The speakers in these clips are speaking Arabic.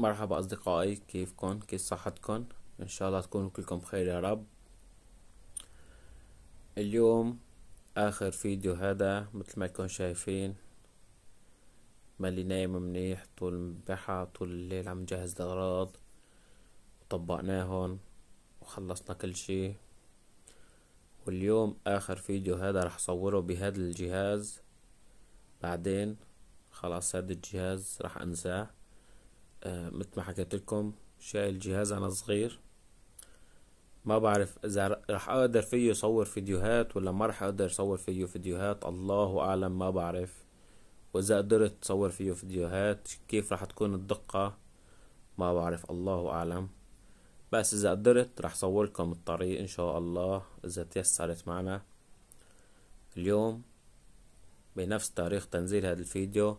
مرحبا أصدقائي كيفكن كيف صحتكن إن شاء الله تكونوا كلكم بخير يا رب اليوم آخر فيديو هذا مثل ما كنتم شايفين مالي نايم منيح طول البحة طول الليل عم جهز الأغراض وطبقناهن وخلصنا كل شي واليوم آخر فيديو هذا رح صوره بهذا الجهاز بعدين خلاص هذا الجهاز رح أنساه آه، مثل ما حكيت لكم شايل جهاز انا صغير ما بعرف اذا رح اقدر فيه صور فيديوهات ولا ما رح اقدر صور فيه فيديوهات الله اعلم ما بعرف واذا قدرت صور فيه فيديوهات كيف رح تكون الدقة ما بعرف الله اعلم بس اذا قدرت رح صور لكم الطريق ان شاء الله اذا تيسرت معنا اليوم بنفس تاريخ تنزيل هذا الفيديو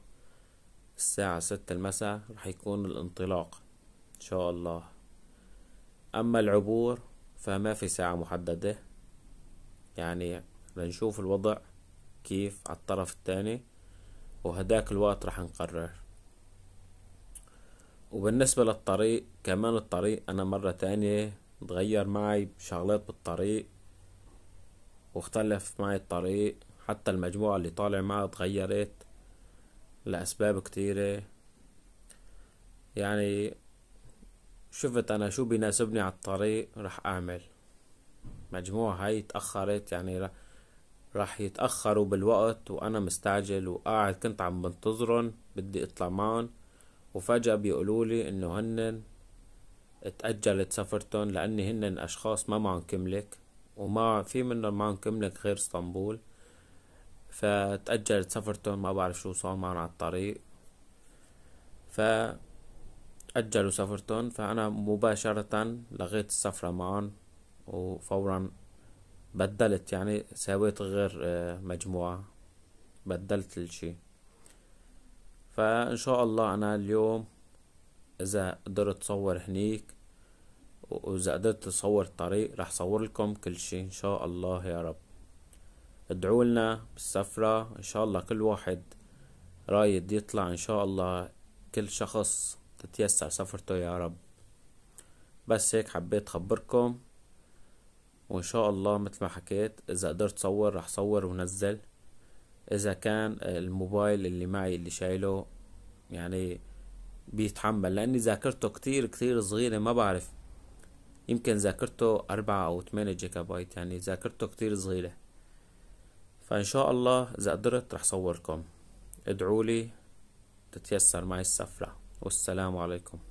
الساعة ستة المساء رح يكون الانطلاق إن شاء الله أما العبور فما في ساعة محددة يعني لنشوف الوضع كيف على الطرف الثاني وهداك الوقت رح نقرر وبالنسبة للطريق كمان الطريق أنا مرة تانية تغير معي شغلات بالطريق واختلف معي الطريق حتى المجموعة اللي طالع معها تغيرت لأسباب كتيرة يعني شفت أنا شو بيناسبني على الطريق رح أعمل مجموعة هاي تأخرت يعني رح يتأخروا بالوقت وأنا مستعجل وقاعد كنت عم بنتظرن بدي أطلع معن وفجأة بيقولولي إنه هنن تأجلت سفرتن لأني هنن أشخاص ما معن كملك وما في منهم معن كملك غير اسطنبول فتأجلت سفرتهم ما بعرف شو صار معهم على الطريق فأجلوا سفرتهم فأنا مباشرة لغيت السفرة معهم وفورا بدلت يعني سويت غير آه، مجموعة بدلت الشي فإن شاء الله أنا اليوم إذا قدرت صور هنيك وإذا قدرت أصور الطريق رح صور لكم كل شي إن شاء الله يا رب ادعوا لنا بالسفرة ان شاء الله كل واحد رايد يطلع ان شاء الله كل شخص تتيسر سفرته يا رب بس هيك حبيت خبركم وان شاء الله مثل ما حكيت اذا قدرت صور رح صور ونزل اذا كان الموبايل اللي معي اللي شايله يعني بيتحمل لاني ذاكرته كتير كتير صغيرة ما بعرف يمكن ذاكرته أربعة أو ثمانية جيجا بايت يعني ذاكرته كتير صغيرة فإن شاء الله إذا قدرت رح صوركم ادعولي تتيسر معي السفرة والسلام عليكم